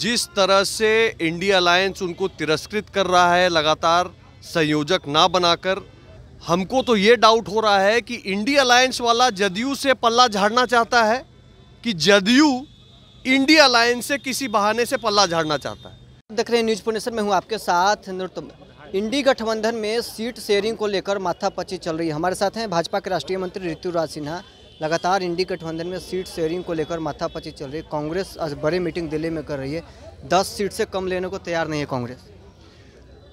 जिस तरह से इंडिया अलायंस उनको तिरस्कृत कर रहा है लगातार संयोजक ना बनाकर हमको तो ये डाउट हो रहा है कि इंडिया अलायंस वाला जदयू से पल्ला झाड़ना चाहता है कि जदयू इंडिया अलायंस से किसी बहाने से पल्ला झाड़ना चाहता है देख रहे हैं न्यूज पुनेशन में हूँ आपके साथ नृत्य इंडी गठबंधन में सीट शेयरिंग को लेकर माथापच्ची चल रही है हमारे साथ हैं भाजपा के राष्ट्रीय मंत्री ऋतुराज सिन्हा लगातार इंडी गठबंधन में सीट शेयरिंग को लेकर माथापची चल रही है कांग्रेस आज बड़ी मीटिंग दिल्ली में कर रही है दस सीट से कम लेने को तैयार नहीं है कांग्रेस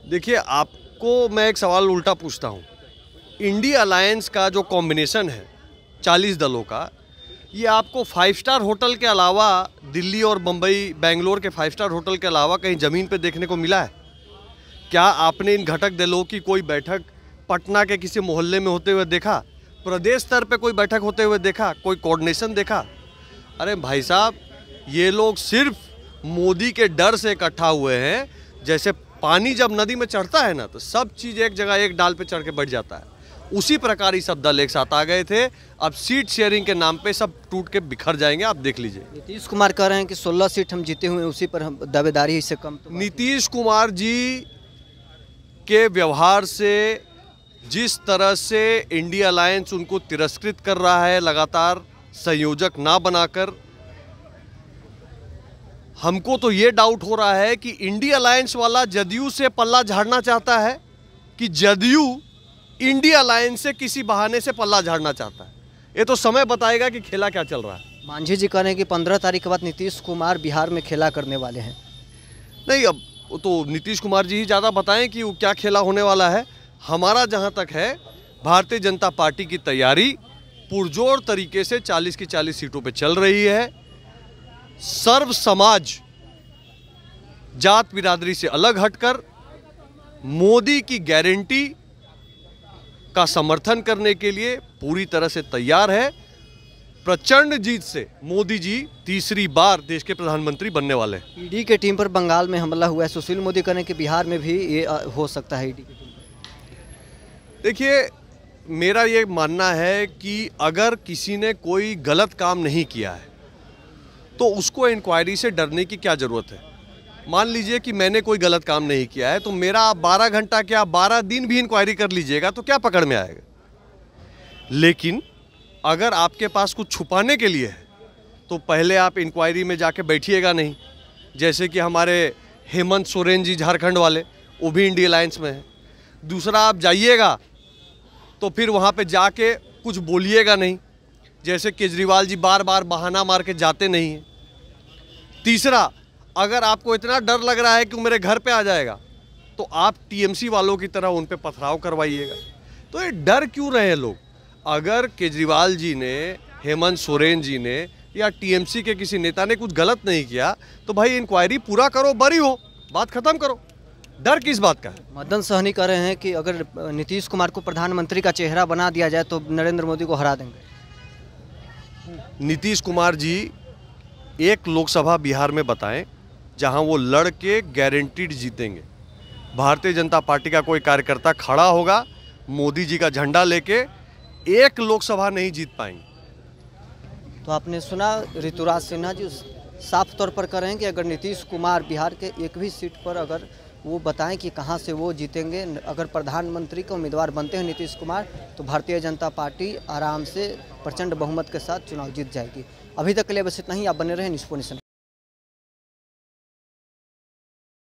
देखिए आपको मैं एक सवाल उल्टा पूछता हूँ इंडी अलायंस का जो कॉम्बिनेशन है चालीस दलों का ये आपको फाइव स्टार होटल के अलावा दिल्ली और बम्बई बेंगलोर के फाइव स्टार होटल के अलावा कहीं ज़मीन पे देखने को मिला है क्या आपने इन घटक दलों की कोई बैठक पटना के किसी मोहल्ले में होते हुए देखा प्रदेश स्तर पे कोई बैठक होते हुए देखा कोई कोऑर्डिनेशन देखा अरे भाई साहब ये लोग सिर्फ मोदी के डर से इकट्ठा हुए हैं जैसे पानी जब नदी में चढ़ता है ना तो सब चीज़ एक जगह एक डाल पे चढ़ के बैठ जाता है उसी प्रकार ही सब दल एक साथ आ गए थे अब सीट शेयरिंग के नाम पे सब टूट के बिखर जाएंगे आप देख लीजिए नीतीश कुमार कह रहे हैं कि 16 सीट हम जीते हुए उसी पर हम दावेदारी से कम तो नीतीश कुमार जी के व्यवहार से जिस तरह से इंडिया अलायंस उनको तिरस्कृत कर रहा है लगातार संयोजक ना बनाकर हमको तो ये डाउट हो रहा है कि इंडिया अलायंस वाला जदयू से पल्ला झाड़ना चाहता है कि जदयू इंडिया अलायंस से किसी बहाने से पल्ला झाड़ना चाहता है ये तो समय बताएगा कि खेला क्या चल रहा है मांझी जी कह रहे हैं कि पंद्रह तारीख के बाद नीतीश कुमार बिहार में खेला करने वाले हैं नहीं अब तो नीतीश कुमार जी ही ज़्यादा बताएं कि वो क्या खेला होने वाला है हमारा जहाँ तक है भारतीय जनता पार्टी की तैयारी पुरजोर तरीके से 40 की 40 सीटों पर चल रही है सर्व समाज जात बिरादरी से अलग हटकर मोदी की गारंटी का समर्थन करने के लिए पूरी तरह से तैयार है प्रचंड जीत से मोदी जी तीसरी बार देश के प्रधानमंत्री बनने वाले हैं ईडी के टीम पर बंगाल में हमला हुआ है सुशील मोदी करने के बिहार में भी ये हो सकता है ईडी देखिए मेरा ये मानना है कि अगर किसी ने कोई गलत काम नहीं किया है तो उसको इंक्वायरी से डरने की क्या ज़रूरत है मान लीजिए कि मैंने कोई गलत काम नहीं किया है तो मेरा आप बारह घंटा क्या बारह दिन भी इंक्वायरी कर लीजिएगा तो क्या पकड़ में आएगा लेकिन अगर आपके पास कुछ छुपाने के लिए है तो पहले आप इंक्वायरी में जाके बैठिएगा नहीं जैसे कि हमारे हेमंत सोरेन जी झारखंड वाले वो भी इंडिया अलायंस में है दूसरा आप जाइएगा तो फिर वहाँ पे जाके कुछ बोलिएगा नहीं जैसे केजरीवाल जी बार बार बहाना मार के जाते नहीं हैं तीसरा अगर आपको इतना डर लग रहा है कि मेरे घर पे आ जाएगा तो आप टीएमसी वालों की तरह उन पर पथराव करवाइएगा तो ये डर क्यों रहे हैं लोग अगर केजरीवाल जी ने हेमंत सोरेन जी ने या टीएमसी के किसी नेता ने कुछ गलत नहीं किया तो भाई इंक्वायरी पूरा करो बरी हो बात ख़त्म करो डर किस बात का मदन सहनी कह रहे हैं कि अगर नीतीश कुमार को प्रधानमंत्री का चेहरा बना दिया जाए तो नरेंद्र मोदी को हरा देंगे नीतीश कुमार जी एक लोकसभा बिहार में बताएं जहां वो लड़ के गारंटीड जीतेंगे भारतीय जनता पार्टी का कोई कार्यकर्ता खड़ा होगा मोदी जी का झंडा लेके एक लोकसभा नहीं जीत पाएंगे तो आपने सुना ऋतुराज सिन्हा जी साफ तौर पर करेंगे अगर नीतीश कुमार बिहार के एक भी सीट पर अगर वो बताएं कि कहाँ से वो जीतेंगे अगर प्रधानमंत्री के उम्मीदवार बनते हैं नीतीश कुमार तो भारतीय जनता पार्टी आराम से प्रचंड बहुमत के साथ चुनाव जीत जाएगी अभी तक के लिए बस इतना ही आप बने रहें निष्पोनिशन